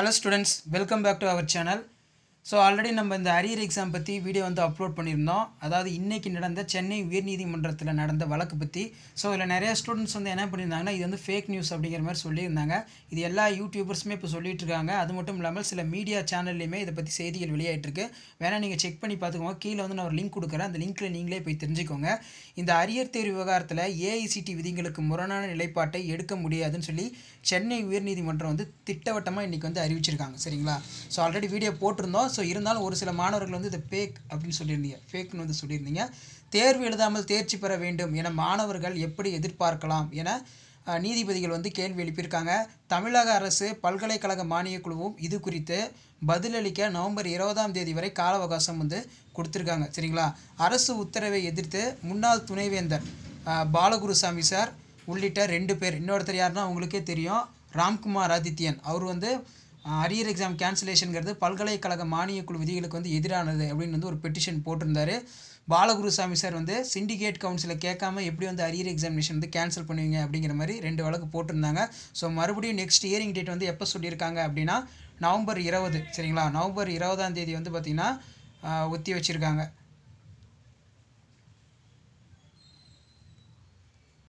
hello students welcome back to our channel ஸோ already நம்ம இந்த அரியர் எக்ஸாம் பற்றி வீடியோ வந்து அப்லோட் பண்ணியிருந்தோம் அதாவது இன்றைக்கி நடந்த சென்னை உயர்நீதிமன்றத்தில் நடந்த வழக்கு பற்றி ஸோ இதில் நிறையா ஸ்டூடெண்ட்ஸ் வந்து என்ன பண்ணியிருந்தாங்கன்னா இது வந்து ஃபேக் நியூஸ் அப்படிங்கிற மாதிரி சொல்லியிருந்தாங்க இது எல்லா யூடியூபர்ஸுமே இப்போ சொல்லிட்டு இருக்காங்க அது மட்டும் இல்லாமல் சில மீடியா சேனல்லையுமே இதை பற்றி செய்திகள் இருக்கு வேணால் நீங்கள் செக் பண்ணி பார்த்துக்கோங்க கீழே வந்து நான் ஒரு லிங்க் கொடுக்குறேன் அந்த லிங்க்கில் நீங்களே போய் தெரிஞ்சுக்கோங்க இந்த அரியர் தேர்வு விவகாரத்தில் ஏஐசிடி விதிகளுக்கு முரணான நிலைப்பாட்டை எடுக்க முடியாதுன்னு சொல்லி சென்னை உயர்நீதிமன்றம் வந்து திட்டவட்டமாக இன்றைக்கி வந்து அறிவிச்சிருக்காங்க சரிங்களா ஸோ ஆல்ரெடி வீடியோ போட்டிருந்தோம் ஸோ ஸோ இருந்தாலும் ஒரு சில மாணவர்கள் வந்து இதை பேக் அப்படின்னு சொல்லியிருந்தீங்க ஃபேக்னு வந்து சொல்லியிருந்தீங்க தேர்வு எழுதாமல் தேர்ச்சி பெற வேண்டும் என மாணவர்கள் எப்படி எதிர்பார்க்கலாம் என நீதிபதிகள் வந்து கேள்வி எழுப்பியிருக்காங்க தமிழக அரசு பல்கலைக்கழக மானியக் குழுவும் இது குறித்து பதிலளிக்க நவம்பர் இருபதாம் தேதி வரை கால அவகாசம் வந்து கொடுத்துருக்காங்க சரிங்களா அரசு உத்தரவை எதிர்த்து முன்னாள் துணைவேந்தர் பாலகுருசாமி சார் உள்ளிட்ட ரெண்டு பேர் இன்னொருத்தர் யாருன்னா உங்களுக்கே தெரியும் ராம்குமார் ஆதித்யன் அவர் வந்து அரியர் எக்ஸாம் கேன்சலேஷனுங்கிறது பல்கலைக்கழக மானிய குழு விதிகளுக்கு வந்து எதிரானது அப்படின்னு வந்து ஒரு பெட்டிஷன் போட்டிருந்தாரு பாலகுருசாமி சார் வந்து சிண்டிகேட் கவுன்சிலை கேட்காம எப்படி வந்து அரியர் எக்ஸாமினேஷன் வந்து கேன்சல் பண்ணுவீங்க அப்படிங்கிற மாதிரி ரெண்டு வழக்கு போட்டிருந்தாங்க ஸோ மறுபடியும் நெக்ஸ்ட் இயரிங் டேட் வந்து எப்போ சொல்லியிருக்காங்க அப்படின்னா நவம்பர் இருபது சரிங்களா நவம்பர் இருபதாம் தேதி வந்து பார்த்திங்கன்னா ஒத்தி வச்சுருக்காங்க